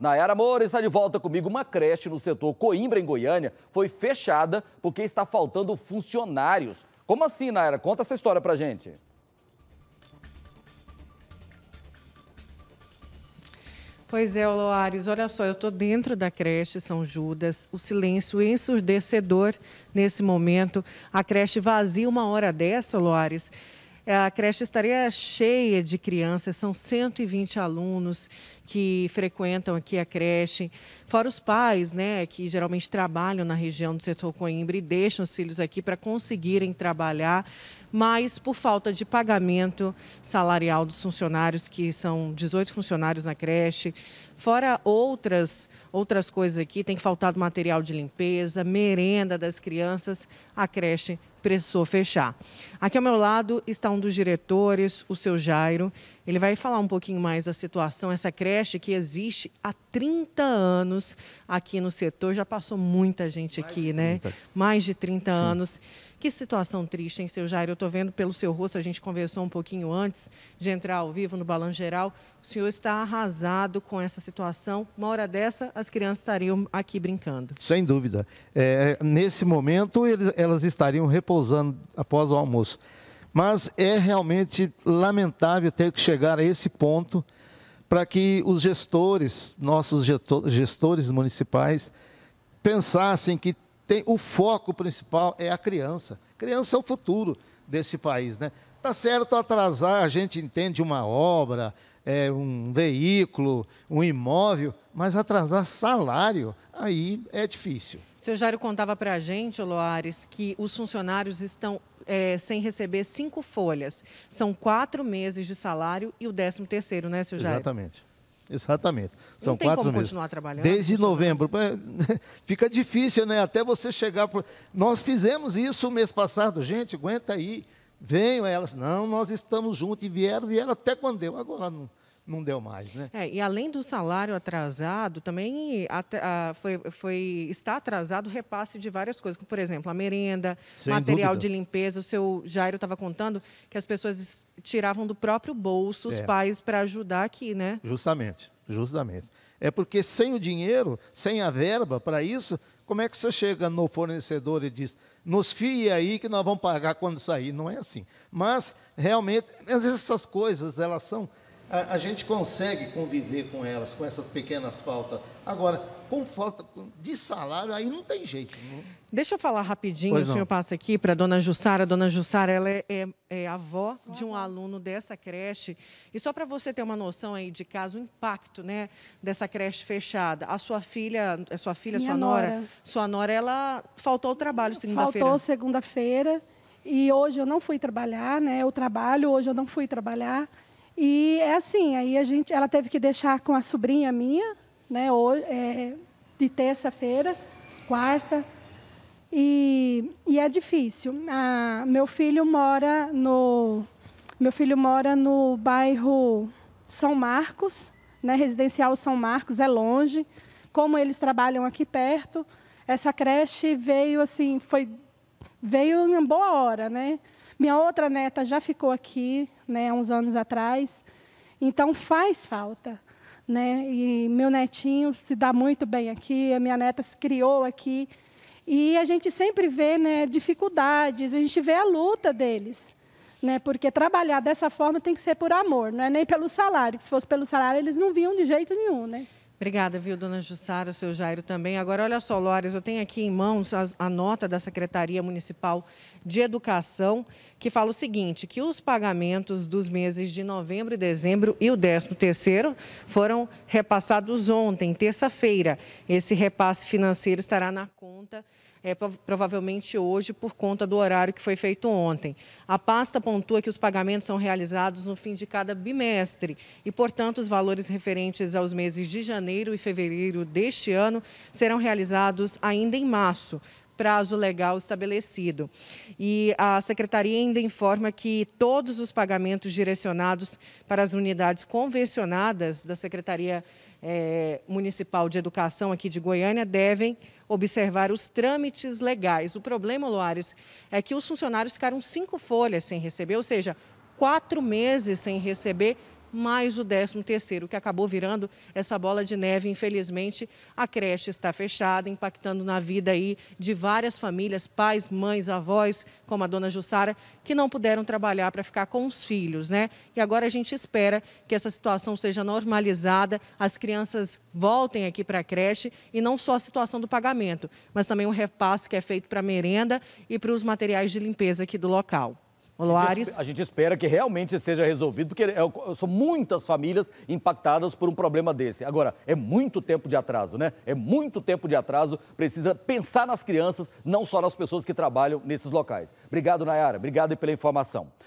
Nayara Moura está de volta comigo. Uma creche no setor Coimbra, em Goiânia, foi fechada porque está faltando funcionários. Como assim, Nayara? Conta essa história pra gente. Pois é, Loares, olha só, eu estou dentro da creche São Judas, o silêncio ensurdecedor nesse momento, a creche vazia uma hora dessa, Loares. É, a creche estaria cheia de crianças, são 120 alunos que frequentam aqui a creche, fora os pais, né, que geralmente trabalham na região do setor Coimbra e deixam os filhos aqui para conseguirem trabalhar, mas por falta de pagamento salarial dos funcionários, que são 18 funcionários na creche, fora outras, outras coisas aqui, tem faltado material de limpeza, merenda das crianças, a creche precisou fechar. Aqui ao meu lado está um dos diretores, o seu Jairo. Ele vai falar um pouquinho mais da situação, essa creche que existe há 30 anos aqui no setor. Já passou muita gente mais aqui, né? Mais de 30 Sim. anos. Que situação triste, hein, seu Jairo? Eu estou vendo pelo seu rosto, a gente conversou um pouquinho antes de entrar ao vivo no balanço Geral. O senhor está arrasado com essa situação. Uma hora dessa, as crianças estariam aqui brincando. Sem dúvida. É, nesse momento, eles, elas estariam repousando após, após o almoço. Mas é realmente lamentável ter que chegar a esse ponto para que os gestores, nossos gestores municipais, pensassem que tem, o foco principal é a criança. Criança é o futuro desse país, né? Tá certo atrasar, a gente entende uma obra, é, um veículo, um imóvel, mas atrasar salário, aí é difícil. Seu Jairo contava para a gente, Loares, que os funcionários estão é, sem receber cinco folhas. São quatro meses de salário e o décimo terceiro, né, seu Jairo? Exatamente. Exatamente. São não tem quatro como meses. continuar trabalhando. Desde novembro. Fica difícil, né? Até você chegar. Pro... Nós fizemos isso mês passado, gente, aguenta aí. Venham elas. Não, nós estamos juntos. E vieram, vieram até quando deu. Agora não não deu mais, né? É, e além do salário atrasado, também foi, foi, está atrasado o repasse de várias coisas, como, por exemplo, a merenda, Sem material dúvida. de limpeza. O seu Jairo estava contando que as pessoas tiravam do próprio bolso os é. pais para ajudar aqui, né? Justamente, justamente. É porque sem o dinheiro, sem a verba para isso, como é que você chega no fornecedor e diz, nos fie aí que nós vamos pagar quando sair? Não é assim. Mas, realmente, essas coisas, elas são a, a, gente consegue conviver com elas, com essas pequenas faltas. Agora, com falta de salário, aí não tem jeito. Não. Né? Deixa eu falar rapidinho, o senhor passa aqui para a dona Jussara. A dona Jussara ela é, é, é avó só de um avó. aluno dessa creche. E só para você ter uma noção aí de caso, o impacto né, dessa creche fechada. A sua filha, a é sua filha, Minha sua nora. nora, sua nora, ela faltou ao trabalho segunda-feira. Faltou segunda-feira. E hoje eu não fui trabalhar, né? Eu trabalho, hoje eu não fui trabalhar. E é assim, aí a gente, ela teve que deixar com a sobrinha minha, né, hoje, é, de terça-feira, quarta. E, e é difícil. Ah, meu filho mora no meu filho mora no bairro São Marcos, né, residencial São Marcos, é longe. Como eles trabalham aqui perto, essa creche veio assim, foi veio em boa hora, né? Minha outra neta já ficou aqui, né, há uns anos atrás. Então faz falta, né? E meu netinho se dá muito bem aqui, a minha neta se criou aqui. E a gente sempre vê, né, dificuldades, a gente vê a luta deles. Né, porque trabalhar dessa forma tem que ser por amor, não é nem pelo salário. Se fosse pelo salário, eles não vinham de jeito nenhum, né? Obrigada, viu, dona Jussara, o seu Jairo também. Agora, olha só, Lores, eu tenho aqui em mãos a, a, nota da Secretaria Municipal de Educação, que fala o seguinte, que os pagamentos dos meses de novembro e dezembro e o décimo terceiro foram repassados ontem, terça-feira. Esse repasse financeiro estará na conta é, provavelmente hoje, por conta do horário que foi feito ontem. A pasta pontua que os pagamentos são realizados no fim de cada bimestre e, portanto, os valores referentes aos meses de janeiro e fevereiro deste ano serão realizados ainda em março, prazo legal estabelecido. E a secretaria ainda informa que todos os pagamentos direcionados para as unidades convencionadas da Secretaria é, Municipal de Educação aqui de Goiânia devem observar os trâmites legais. O problema, Loares, é que os funcionários ficaram cinco folhas sem receber, ou seja, quatro meses sem receber mais o 13 terceiro que acabou virando essa bola de neve, infelizmente. A creche está fechada, impactando na vida aí de várias famílias, pais, mães, avós, como a dona Jussara, que não puderam trabalhar para ficar com os filhos, né? E agora a gente espera que essa situação seja normalizada, as crianças voltem aqui para a creche e não só a situação do pagamento, mas também o repasse que é feito para merenda e para os materiais de limpeza aqui do local. Loares. A gente espera que realmente seja resolvido, porque é são muitas famílias impactadas por um problema desse. Agora, é muito tempo de atraso, né? É muito tempo de atraso. Precisa pensar nas crianças, não só nas pessoas que trabalham nesses locais. Obrigado, Nayara. Obrigado pela informação.